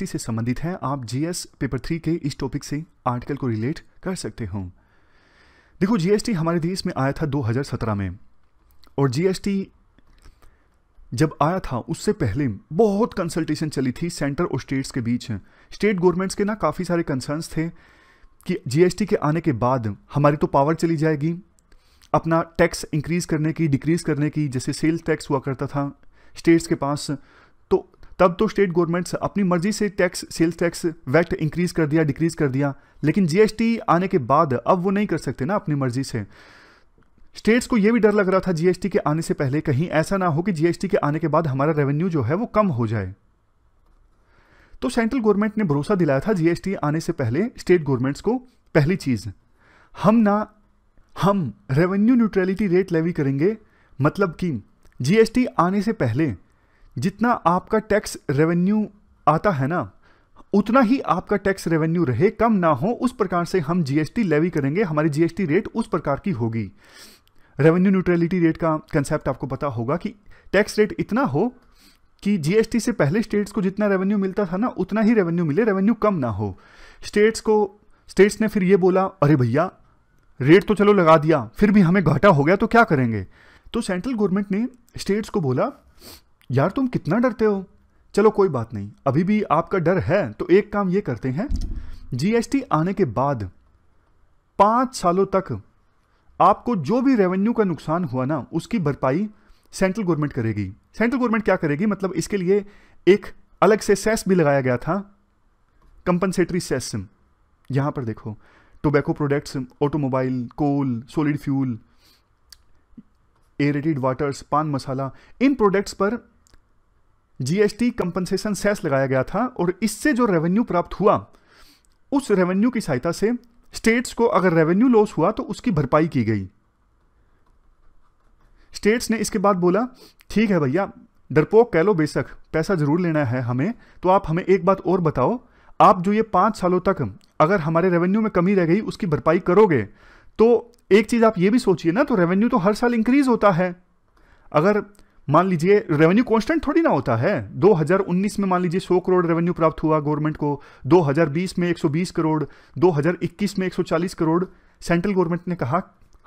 GST से संबंधित हैं आप जीएस पेपर थ्री के इस टॉपिक से आर्टिकल को रिलेट कर सकते हो देखो जीएसटी हमारे देश में आया था 2017 में और जीएसटी जब आया था उससे पहले बहुत कंसल्टेशन चली थी सेंटर और स्टेट्स के बीच स्टेट गवर्नमेंट्स के ना काफ़ी सारे कंसर्न्स थे कि जीएसटी के आने के बाद हमारी तो पावर चली जाएगी अपना टैक्स इंक्रीज करने की डिक्रीज करने की जैसे सेल्स टैक्स हुआ करता था स्टेट्स के पास तो तब तो स्टेट गवर्नमेंट्स अपनी मर्जी से tax sales tax VAT increase कर दिया डिक्रीज कर दिया लेकिन जीएसटी आने के बाद अब वो नहीं कर सकते ना अपनी मर्जी से स्टेट्स को यह भी डर लग रहा था जीएसटी के आने से पहले कहीं ऐसा ना हो कि जीएसटी के आने के बाद हमारा रेवेन्यू जो है वो कम हो जाए तो सेंट्रल गवर्नमेंट ने भरोसा दिलाया था जीएसटी आने से पहले स्टेट गवर्नमेंट्स को पहली चीज हम ना हम रेवेन्यू न्यूट्रलिटी रेट लेवी करेंगे मतलब कि जीएसटी आने से पहले जितना आपका टैक्स रेवेन्यू आता है ना उतना ही आपका टैक्स रेवेन्यू रहे कम ना हो उस प्रकार से हम जीएसटी लेवी करेंगे हमारी जीएसटी रेट उस प्रकार की होगी रेवेन्यू न्यूट्रलिटी रेट का कंसेप्ट आपको पता होगा कि टैक्स रेट इतना हो कि जीएसटी से पहले स्टेट्स को जितना रेवेन्यू मिलता था ना उतना ही रेवेन्यू मिले रेवेन्यू कम ना हो स्टेट्स को स्टेट्स ने फिर ये बोला अरे भैया रेट तो चलो लगा दिया फिर भी हमें घाटा हो गया तो क्या करेंगे तो सेंट्रल गवर्नमेंट ने स्टेट्स को बोला यार तुम कितना डरते हो चलो कोई बात नहीं अभी भी आपका डर है तो एक काम ये करते हैं जीएसटी आने के बाद पांच सालों तक आपको जो भी रेवेन्यू का नुकसान हुआ ना उसकी भरपाई सेंट्रल गवर्नमेंट करेगी सेंट्रल गवर्नमेंट क्या करेगी मतलब इसके लिए एक अलग से सेस भी लगाया गया था कंपनसेटरी सेस यहां पर देखो tobacco products automobile coal solid fuel aerated waters pan masala इन प्रोडक्ट्स पर जीएसटी कंपनसेशन सेस लगाया गया था और इससे जो रेवेन्यू प्राप्त हुआ उस रेवेन्यू की सहायता से स्टेट्स को अगर रेवेन्यू लॉस हुआ तो उसकी भरपाई की गई स्टेट्स ने इसके बाद बोला ठीक है भैया डरपोक कह लो बेशक पैसा जरूर लेना है हमें तो आप हमें एक बात और बताओ आप जो ये पांच सालों तक अगर हमारे रेवेन्यू में कमी रह गई उसकी भरपाई करोगे तो एक चीज़ आप ये भी सोचिए ना तो रेवेन्यू तो हर साल इंक्रीज होता है अगर मान लीजिए रेवेन्यू कांस्टेंट थोड़ी ना होता है 2019 में मान लीजिए 100 करोड़ रेवेन्यू प्राप्त हुआ गवर्नमेंट को 2020 में 120 करोड़ 2021 में 140 करोड़ सेंट्रल गवर्नमेंट ने कहा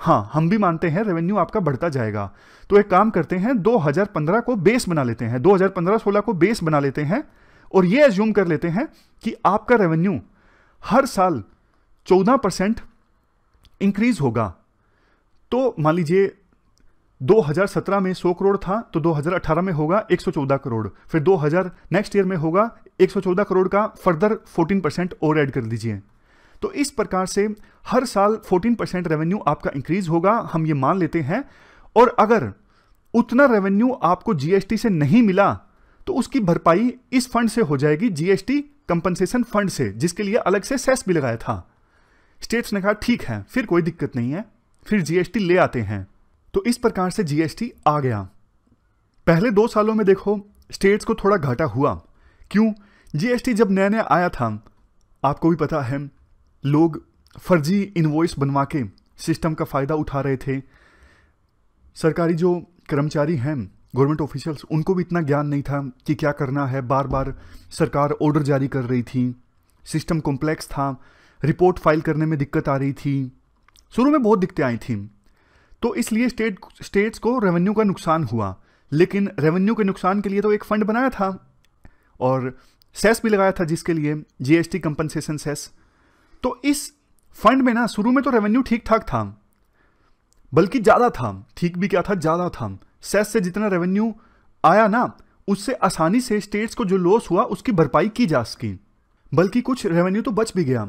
हाँ हम भी मानते हैं रेवेन्यू आपका बढ़ता जाएगा तो एक काम करते हैं 2015 को बेस बना लेते हैं 2015-16 को बेस बना लेते हैं और ये एज्यूम कर लेते हैं कि आपका रेवेन्यू हर साल चौदह परसेंट इंक्रीज होगा तो मान लीजिए 2017 में 100 करोड़ था तो 2018 में होगा 114 करोड़ फिर 2000 नेक्स्ट ईयर में होगा 114 करोड़ का फर्दर 14 परसेंट और ऐड कर दीजिए तो इस प्रकार से हर साल 14 परसेंट रेवेन्यू आपका इंक्रीज होगा हम ये मान लेते हैं और अगर उतना रेवेन्यू आपको जीएसटी से नहीं मिला तो उसकी भरपाई इस फंड से हो जाएगी जीएसटी कंपनसेशन फंड से जिसके लिए अलग से सेस भी e लगाया था स्टेट्स ने कहा ठीक है फिर कोई दिक्कत नहीं है फिर जीएसटी ले आते हैं तो इस प्रकार से जीएसटी आ गया पहले दो सालों में देखो स्टेट्स को थोड़ा घाटा हुआ क्यों जीएसटी जब नया नया आया था आपको भी पता है लोग फर्जी इन्वॉइस बनवा के सिस्टम का फ़ायदा उठा रहे थे सरकारी जो कर्मचारी हैं गवर्नमेंट ऑफिशियल्स उनको भी इतना ज्ञान नहीं था कि क्या करना है बार बार सरकार ऑर्डर जारी कर रही थी सिस्टम कॉम्प्लेक्स था रिपोर्ट फाइल करने में दिक्कत आ रही थी शुरू में बहुत दिक्कतें आई थी तो इसलिए स्टेट स्टेट्स को रेवेन्यू का नुकसान हुआ लेकिन रेवेन्यू के नुकसान के लिए तो एक फंड बनाया था और सेस भी लगाया था जिसके लिए जीएसटी कंपनसेशन सेस तो इस फंड में ना शुरू में तो रेवेन्यू ठीक ठाक था बल्कि ज़्यादा था ठीक भी क्या था ज़्यादा था सेस से जितना रेवेन्यू आया ना उससे आसानी से स्टेट्स को जो लॉस हुआ उसकी भरपाई की जा सकी बल्कि कुछ रेवेन्यू तो बच भी गया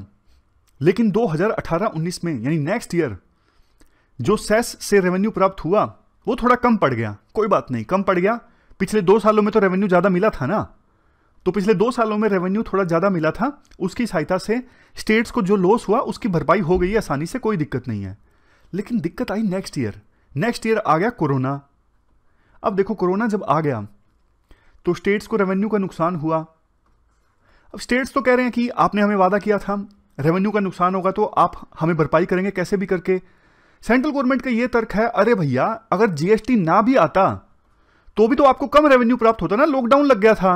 लेकिन 2018-19 में यानी नेक्स्ट ईयर जो सेस से रेवेन्यू प्राप्त हुआ वो थोड़ा कम पड़ गया कोई बात नहीं कम पड़ गया पिछले दो सालों में तो रेवेन्यू ज़्यादा मिला था ना तो पिछले दो सालों में रेवेन्यू थोड़ा ज़्यादा मिला था उसकी सहायता से स्टेट्स को जो लॉस हुआ उसकी भरपाई हो गई आसानी से कोई दिक्कत नहीं है लेकिन दिक्कत आई नेक्स्ट ईयर नेक्स्ट ईयर आ गया कोरोना अब देखो कोरोना जब आ गया तो स्टेट्स को रेवेन्यू का नुकसान हुआ अब स्टेट्स तो कह रहे हैं कि आपने हमें वादा किया था रेवेन्यू का नुकसान होगा तो आप हमें भरपाई करेंगे कैसे भी करके सेंट्रल गवर्नमेंट का यह तर्क है अरे भैया अगर जीएसटी ना भी आता तो भी तो आपको कम रेवेन्यू प्राप्त होता ना लॉकडाउन लग गया था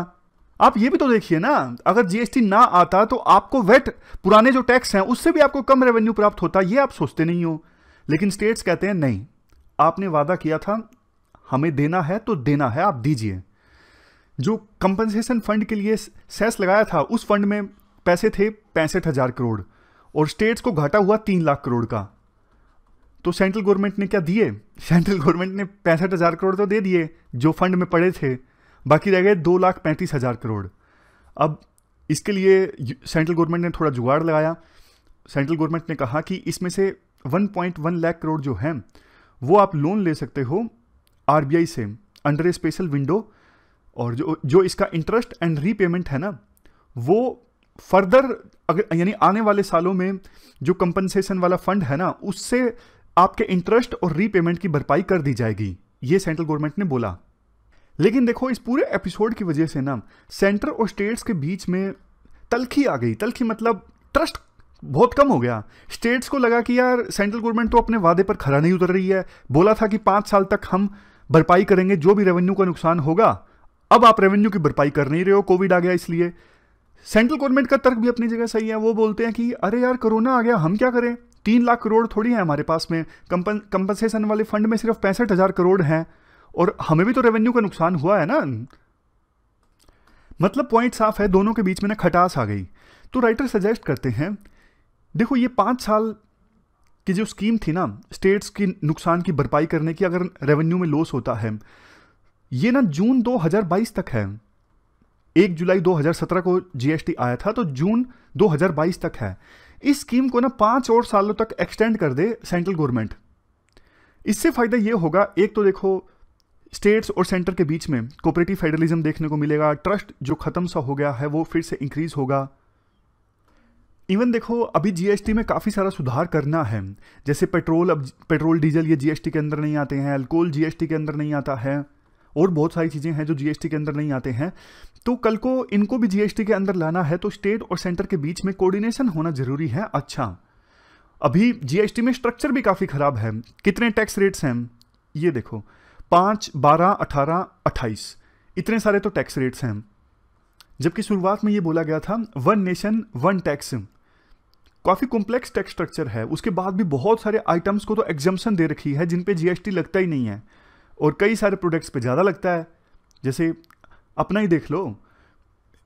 आप ये भी तो देखिए ना अगर जीएसटी ना आता तो आपको वेट पुराने जो टैक्स हैं उससे भी आपको कम रेवेन्यू प्राप्त होता ये आप सोचते नहीं हो लेकिन स्टेट्स कहते हैं नहीं आपने वादा किया था हमें देना है तो देना है आप दीजिए जो कंपनसेशन फंड के लिए सेस e लगाया था उस फंड में पैसे थे पैंसठ हजार करोड़ और स्टेट्स को घाटा हुआ तीन लाख करोड़ का तो सेंट्रल गवर्नमेंट ने क्या दिए सेंट्रल गवर्नमेंट ने पैंसठ हज़ार करोड़ तो दे दिए जो फंड में पड़े थे बाकी रह गए दो लाख पैंतीस हज़ार करोड़ अब इसके लिए सेंट्रल गवर्नमेंट ने थोड़ा जुगाड़ लगाया सेंट्रल गवर्नमेंट ने कहा कि इसमें से 1.1 लाख करोड़ जो हैं वो आप लोन ले सकते हो आर से अंडर ए स्पेशल विंडो और जो जो इसका इंटरेस्ट एंड रीपेमेंट है ना वो फर्दर अगर यानी आने वाले सालों में जो कंपनसेशन वाला फंड है ना उससे आपके इंटरेस्ट और रीपेमेंट की भरपाई कर दी जाएगी ये सेंट्रल गवर्नमेंट ने बोला लेकिन देखो इस पूरे एपिसोड की वजह से ना सेंटर और स्टेट्स के बीच में तलखी आ गई तलखी मतलब ट्रस्ट बहुत कम हो गया स्टेट्स को लगा कि यार सेंट्रल गवर्नमेंट तो अपने वादे पर खरा नहीं उतर रही है बोला था कि पाँच साल तक हम भरपाई करेंगे जो भी रेवेन्यू का नुकसान होगा अब आप रेवेन्यू की भरपाई कर नहीं रहे हो कोविड आ गया इसलिए सेंट्रल गवर्नमेंट का तर्क भी अपनी जगह सही है वो बोलते हैं कि अरे यार कोरोना आ गया हम क्या करें तीन लाख करोड़ थोड़ी है हमारे पास में कंपनसेशन वाले फंड में सिर्फ पैंसठ हज़ार करोड़ हैं और हमें भी तो रेवेन्यू का नुकसान हुआ है ना मतलब पॉइंट साफ है दोनों के बीच में ना खटास आ गई तो राइटर सजेस्ट करते हैं देखो ये पांच साल की जो स्कीम थी ना स्टेट्स की नुकसान की भरपाई करने की अगर रेवेन्यू में लॉस होता है ये ना जून 2022 तक है एक जुलाई 2017 को जीएसटी आया था तो जून 2022 तक है इस स्कीम को ना पांच और सालों तक एक्सटेंड कर दे सेंट्रल गवर्नमेंट इससे फ़ायदा यह होगा एक तो देखो स्टेट्स और सेंटर के बीच में कोऑपरेटिव फेडरलिज्म देखने को मिलेगा ट्रस्ट जो ख़त्म सा हो गया है वो फिर से इंक्रीज़ होगा इवन देखो अभी जीएसटी में काफ़ी सारा सुधार करना है जैसे पेट्रोल अब पेट्रोल डीजल ये जीएसटी के अंदर नहीं आते हैं अल्कोहल जीएसटी के अंदर नहीं आता है और बहुत सारी चीज़ें हैं जो जीएसटी के अंदर नहीं आते हैं तो कल को इनको भी जीएसटी के अंदर लाना है तो स्टेट और सेंटर के बीच में कोऑर्डिनेशन होना जरूरी है अच्छा अभी जीएसटी में स्ट्रक्चर भी काफ़ी ख़राब है कितने टैक्स रेट्स हैं ये देखो पाँच बारह अठारह अट्ठाईस इतने सारे तो टैक्स रेट्स हैं जबकि शुरुआत में ये बोला गया था वन नेशन वन टैक्स काफ़ी कॉम्प्लेक्स टैक्स स्ट्रक्चर है उसके बाद भी बहुत सारे आइटम्स को तो एग्जम्पन दे रखी है जिन पे जीएसटी लगता ही नहीं है और कई सारे प्रोडक्ट्स पे ज़्यादा लगता है जैसे अपना ही देख लो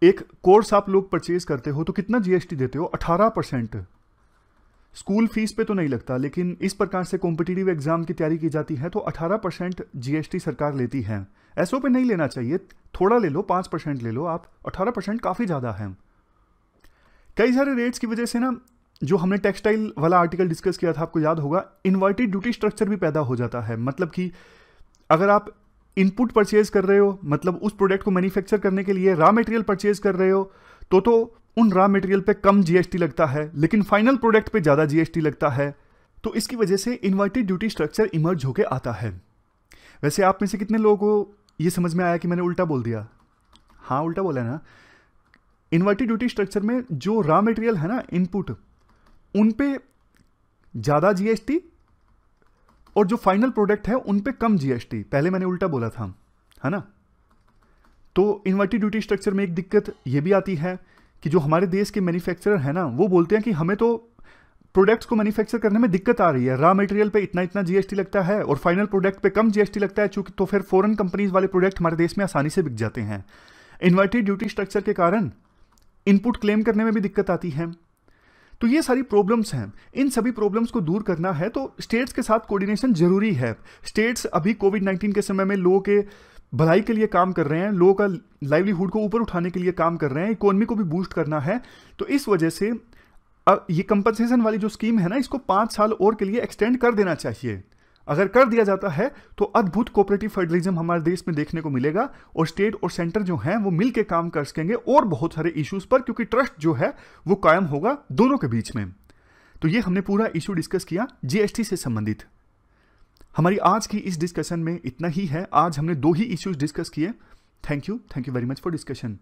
एक कोर्स आप लोग परचेज करते हो तो कितना जीएसटी देते हो 18 परसेंट स्कूल फीस पे तो नहीं लगता लेकिन इस प्रकार से कॉम्पिटिटिव एग्जाम की तैयारी की जाती है तो 18 परसेंट जीएसटी सरकार लेती है ऐसो पे नहीं लेना चाहिए थोड़ा ले लो पाँच परसेंट ले लो आप अठारह परसेंट काफ़ी ज़्यादा है कई सारे रेट्स की वजह से ना जो हमने टेक्सटाइल वाला आर्टिकल डिस्कस किया था आपको याद होगा इन्वर्टेड ड्यूटी स्ट्रक्चर भी पैदा हो जाता है मतलब कि अगर आप इनपुट परचेज कर रहे हो मतलब उस प्रोडक्ट को मैन्युफैक्चर करने के लिए रॉ मटेरियल परचेज कर रहे हो तो तो उन रॉ मटेरियल पे कम जीएसटी लगता है लेकिन फाइनल प्रोडक्ट पे ज़्यादा जीएसटी लगता है तो इसकी वजह से इन्वर्टेड ड्यूटी स्ट्रक्चर इमर्ज होकर आता है वैसे आप में से कितने लोगों को ये समझ में आया कि मैंने उल्टा बोल दिया हाँ उल्टा बोला ना इन्वर्टेड ड्यूटी स्ट्रक्चर में जो रॉ मटेरियल है ना इनपुट उन पे ज़्यादा जीएसटी और जो फाइनल प्रोडक्ट है उन पे कम जीएसटी पहले मैंने उल्टा बोला था है ना तो इन्वर्टी ड्यूटी स्ट्रक्चर में एक दिक्कत ये भी आती है कि जो हमारे देश के मैन्युफैक्चरर हैं ना वो बोलते हैं कि हमें तो प्रोडक्ट्स को मैन्युफैक्चर करने में दिक्कत आ रही है रॉ मटेरियल पे इतना इतना जीएसटी लगता है और फाइनल प्रोडक्ट पे कम जीएसटी लगता है चूंकि तो फिर फॉरेन कंपनीज वाले प्रोडक्ट हमारे देश में आसानी से बिक जाते हैं इन्वर्टी ड्यूटी स्ट्रक्चर के कारण इनपुट क्लेम करने में भी दिक्कत आती है तो ये सारी प्रॉब्लम्स हैं इन सभी प्रॉब्लम्स को दूर करना है तो स्टेट्स के साथ कोऑर्डिनेशन जरूरी है स्टेट्स अभी कोविड नाइन्टीन के समय में लोगों के भलाई के लिए काम कर रहे हैं लोगों का लाइवलीहुड को ऊपर उठाने के लिए काम कर रहे हैं इकोनॉमी को भी बूस्ट करना है तो इस वजह से अब ये कंपनसेशन वाली जो स्कीम है ना इसको पाँच साल और के लिए एक्सटेंड कर देना चाहिए अगर कर दिया जाता है तो अद्भुत कोऑपरेटिव फेडरलिज्म हमारे देश में देखने को मिलेगा और स्टेट और सेंटर जो हैं वो मिलकर काम कर सकेंगे और बहुत सारे इश्यूज पर क्योंकि ट्रस्ट जो है वो कायम होगा दोनों के बीच में तो ये हमने पूरा इशू डिस्कस किया जीएसटी से संबंधित हमारी आज की इस डिस्कशन में इतना ही है आज हमने दो ही इश्यूज डिस्कस किए thank you thank you very much for discussion